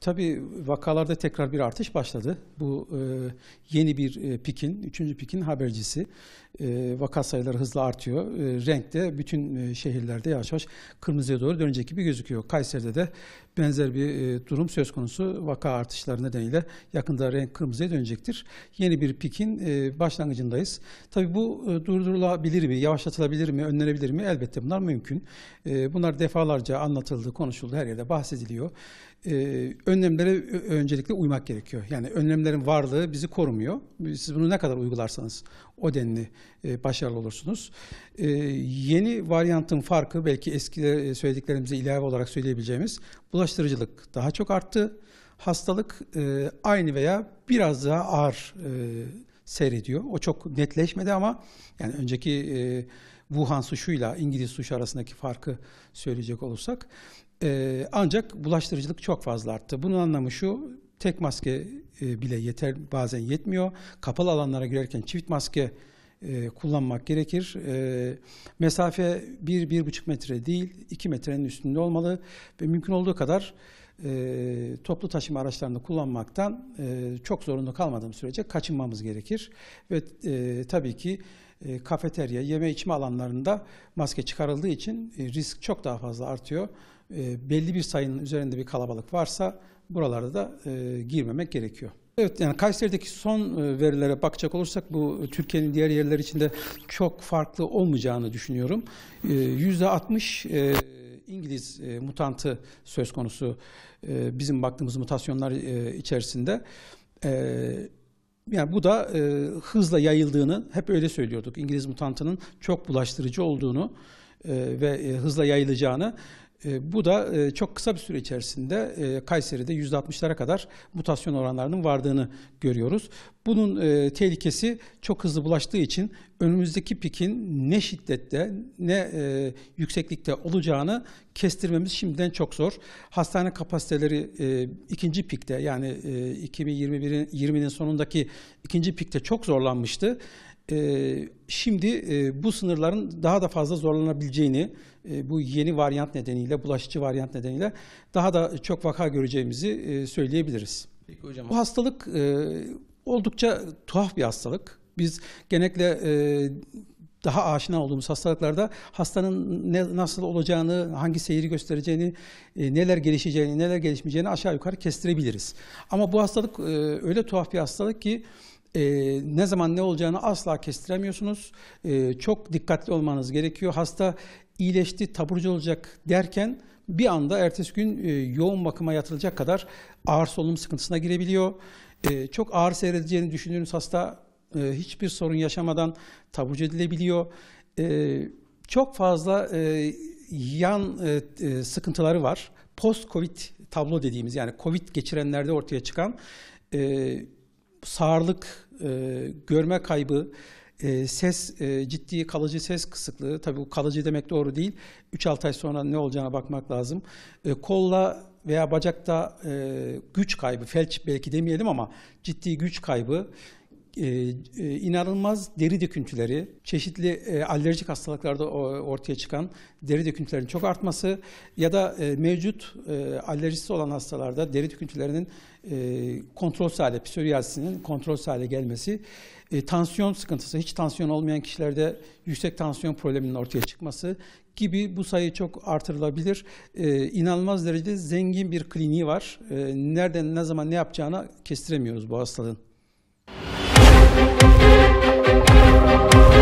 Tabii vakalarda tekrar bir artış başladı. Bu e, yeni bir e, pikin, üçüncü pikin habercisi. E, vaka sayıları hızla artıyor. E, renk de bütün e, şehirlerde yavaş yavaş kırmızıya doğru dönecek gibi gözüküyor. Kayseri'de de benzer bir e, durum söz konusu vaka artışları nedeniyle yakında renk kırmızıya dönecektir. Yeni bir pikin e, başlangıcındayız. Tabii bu e, durdurulabilir mi, yavaşlatılabilir mi, önlenebilir mi? Elbette bunlar mümkün. Bunlar defalarca anlatıldı, konuşuldu, her yerde bahsediliyor. Önlemlere öncelikle uymak gerekiyor. Yani önlemlerin varlığı bizi korumuyor. Siz bunu ne kadar uygularsanız o denli e, başarılı olursunuz. E, yeni varyantın farkı belki eski e, söylediklerimize ilave olarak söyleyebileceğimiz bulaştırıcılık daha çok arttı. Hastalık e, aynı veya biraz daha ağır e, seyrediyor. O çok netleşmedi ama yani önceki e, Wuhan suçuyla İngiliz suçu arasındaki farkı söyleyecek olursak. E, ancak bulaştırıcılık çok fazla arttı. Bunun anlamı şu, Tek maske e, bile yeter bazen yetmiyor. Kapalı alanlara girerken çift maske e, kullanmak gerekir. E, mesafe 1-1,5 metre değil 2 metrenin üstünde olmalı ve mümkün olduğu kadar e, toplu taşıma araçlarını kullanmaktan e, çok zorunda kalmadığım sürece kaçınmamız gerekir. Ve e, tabii ki e, kafeterya, yeme içme alanlarında maske çıkarıldığı için e, risk çok daha fazla artıyor. E, belli bir sayının üzerinde bir kalabalık varsa buralarda da e, girmemek gerekiyor. Evet yani Kayseri'deki son e, verilere bakacak olursak bu Türkiye'nin diğer yerler içinde çok farklı olmayacağını düşünüyorum. Yüzde 60 İngiliz mutantı söz konusu bizim baktığımız mutasyonlar içerisinde. Yani bu da hızla yayıldığını hep öyle söylüyorduk. İngiliz mutantının çok bulaştırıcı olduğunu ve hızla yayılacağını ee, bu da e, çok kısa bir süre içerisinde e, Kayseri'de %60'lara kadar mutasyon oranlarının vardığını görüyoruz. Bunun e, tehlikesi çok hızlı bulaştığı için önümüzdeki pikin ne şiddette ne yükseklikte olacağını kestirmemiz şimdiden çok zor. Hastane kapasiteleri ikinci pikte yani 2021'in 20'nin sonundaki ikinci pikte çok zorlanmıştı. Şimdi bu sınırların daha da fazla zorlanabileceğini ee, bu yeni varyant nedeniyle, bulaşıcı varyant nedeniyle daha da çok vaka göreceğimizi e, söyleyebiliriz. Peki hocam. Bu hastalık e, oldukça tuhaf bir hastalık. Biz genellikle e, daha aşina olduğumuz hastalıklarda hastanın ne, nasıl olacağını, hangi seyri göstereceğini, e, neler gelişeceğini, neler gelişmeyeceğini aşağı yukarı kestirebiliriz. Ama bu hastalık e, öyle tuhaf bir hastalık ki e, ne zaman ne olacağını asla kestiremiyorsunuz. E, çok dikkatli olmanız gerekiyor. Hasta iyileşti, taburcu olacak derken bir anda ertesi gün e, yoğun bakıma yatılacak kadar ağır solunum sıkıntısına girebiliyor. E, çok ağır seyredeceğini düşündüğünüz hasta e, hiçbir sorun yaşamadan taburcu edilebiliyor. E, çok fazla e, yan e, e, sıkıntıları var. Post-Covid tablo dediğimiz yani Covid geçirenlerde ortaya çıkan e, sağırlık, e, görme kaybı, e, ses e, ciddi kalıcı ses kısıklığı tabii bu kalıcı demek doğru değil 3-6 ay sonra ne olacağına bakmak lazım e, kolla veya bacakta e, güç kaybı felç belki demeyelim ama ciddi güç kaybı e, e, inanılmaz deri döküntüleri, çeşitli e, alerjik hastalıklarda ortaya çıkan deri döküntülerin çok artması ya da e, mevcut e, alerjisi olan hastalarda deri döküntülerinin e, kontrolsüz hale, psoriasisinin kontrolsüz hale gelmesi, e, tansiyon sıkıntısı, hiç tansiyon olmayan kişilerde yüksek tansiyon probleminin ortaya çıkması gibi bu sayı çok artırılabilir. E, inanılmaz derecede zengin bir kliniği var. E, nereden ne zaman ne yapacağını kestiremiyoruz bu hastalığın. Thank you.